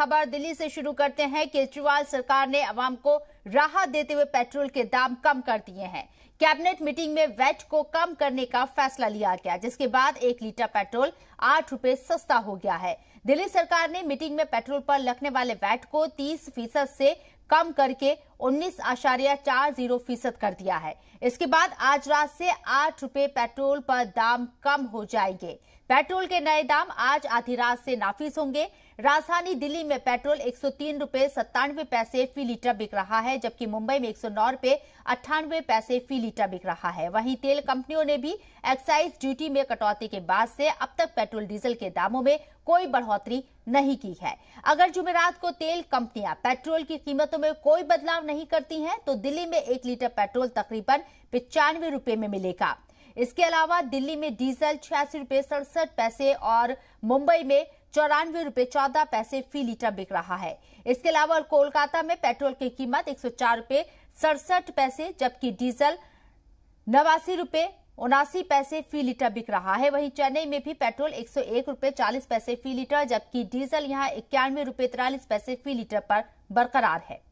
खबर दिल्ली से शुरू करते हैं केजरीवाल सरकार ने आवाम को राहत देते हुए पेट्रोल के दाम कम कर दिए हैं कैबिनेट मीटिंग में वेट को कम करने का फैसला लिया गया जिसके बाद एक लीटर पेट्रोल आठ रूपए सस्ता हो गया है दिल्ली सरकार ने मीटिंग में पेट्रोल पर लगने वाले वैट को 30 फीसद से कम करके उन्नीस आशार्य चार जीरो फीसद कर दिया है इसके बाद आज रात से आठ रूपए पेट्रोल पर दाम कम हो जाएंगे पेट्रोल के नए दाम आज आधी रात से नाफिज होंगे राजधानी दिल्ली में पेट्रोल एक सौ तीन रूपए सत्तानवे पैसे फी लीटर बिक रहा है जबकि मुंबई में एक सौ नौ रूपए अट्ठानवे पैसे फी लीटर बिक रहा है वहीं तेल कंपनियों ने भी एक्साइज ड्यूटी में कटौती के बाद से अब तक पेट्रोल डीजल के दामों में कोई बढ़ोतरी नहीं की है अगर जुमेरात को तेल कंपनियां पेट्रोल की कीमतों में कोई बदलाव नहीं करती है तो दिल्ली में एक लीटर पेट्रोल तकरीबन पिचानवे रूपये में मिलेगा इसके अलावा दिल्ली में डीजल छियासी रूपये सड़सठ पैसे और मुंबई में चौरानवे रूपए चौदह पैसे फी लीटर बिक रहा है इसके अलावा कोलकाता में पेट्रोल की कीमत एक सौ चार रूपए सड़सठ पैसे जबकि डीजल नवासी रूपए उनासी पैसे फी लीटर बिक रहा है वहीं चेन्नई में भी पेट्रोल एक सौ एक रूपए चालीस पैसे फी लीटर जबकि डीजल यहाँ इक्यानवे रूपए तिरालीस पैसे फी लीटर पर बरकरार है